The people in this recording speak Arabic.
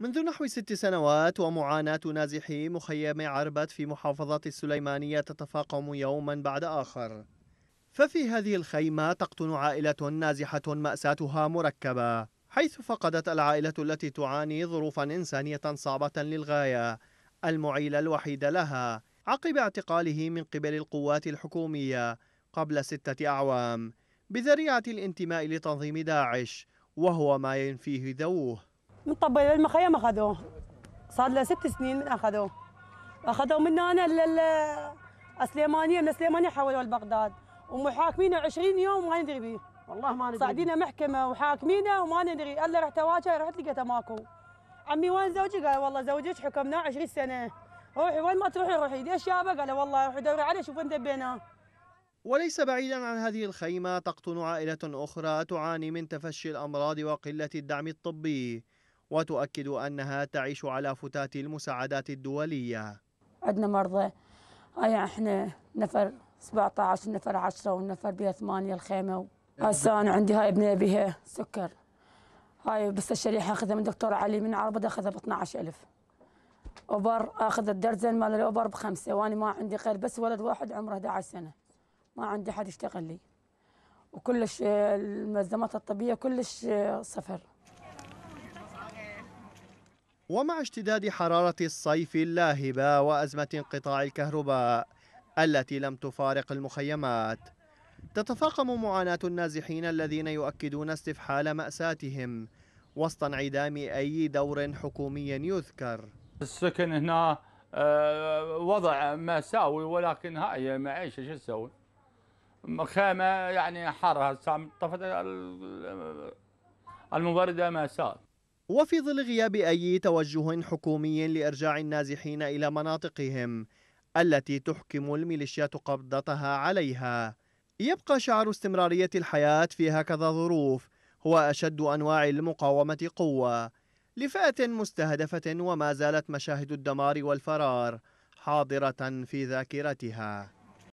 منذ نحو ست سنوات ومعاناة نازحي مخيم عربت في محافظة السليمانية تتفاقم يوما بعد آخر ففي هذه الخيمة تقطن عائلة نازحة مأساتها مركبة حيث فقدت العائلة التي تعاني ظروفا إنسانية صعبة للغاية المعيل الوحيد لها عقب اعتقاله من قبل القوات الحكومية قبل ستة أعوام بذريعة الانتماء لتنظيم داعش وهو ما ينفيه ذووه من طب المخيم اخذوه صار له ست سنين من اخذوه اخذوه من هنا للسليمانيه من السليمانيه حولوه لبغداد ومحاكمينه 20 يوم ما ندري بيه والله ما ندري صاعدينه محكمه وحاكمينه وما ندري الا رحت اواجه رحت لقيته ماكو عمي وين زوجي؟ قال والله زوجك حكمناه 20 سنه روحي وين ما تروحي روحي ليش يابا؟ قال والله روحي دوري عليه شوف وين دبيناه وليس بعيدا عن هذه الخيمة تقطن عائلة أخرى تعاني من تفشي الأمراض وقلة الدعم الطبي وتؤكد أنها تعيش على فتات المساعدات الدولية عندنا مرضى هيا احنا نفر 17 نفر 10 والنفر بها 8 الخيمة هسه أنا عندي هاي ابنها بها سكر هاي بس الشريحة أخذها من دكتور علي من عربد أخذها ب 12000 أوبر أخذ الدرزن مال الأوبر بخمسة وأنا ما عندي غير بس ولد واحد عمره 11 سنة ما عندي حد يشتغل لي وكلش الملزمات الطبية كلش آه، صفر ومع اشتداد حرارة الصيف اللاهبة وأزمة انقطاع الكهرباء التي لم تفارق المخيمات تتفاقم معاناة النازحين الذين يؤكدون استفحال مأساتهم وسط انعدام أي دور حكومي يذكر السكن هنا آه، وضع مأساوي ولكن هاي معيشة شو تسوي؟ خيمة يعني حارة طفت المبردة مأساة وفي ظل غياب أي توجه حكومي لإرجاع النازحين إلى مناطقهم التي تحكم الميليشيات قبضتها عليها يبقى شعر استمرارية الحياة في هكذا ظروف هو أشد أنواع المقاومة قوة لفئة مستهدفة وما زالت مشاهد الدمار والفرار حاضرة في ذاكرتها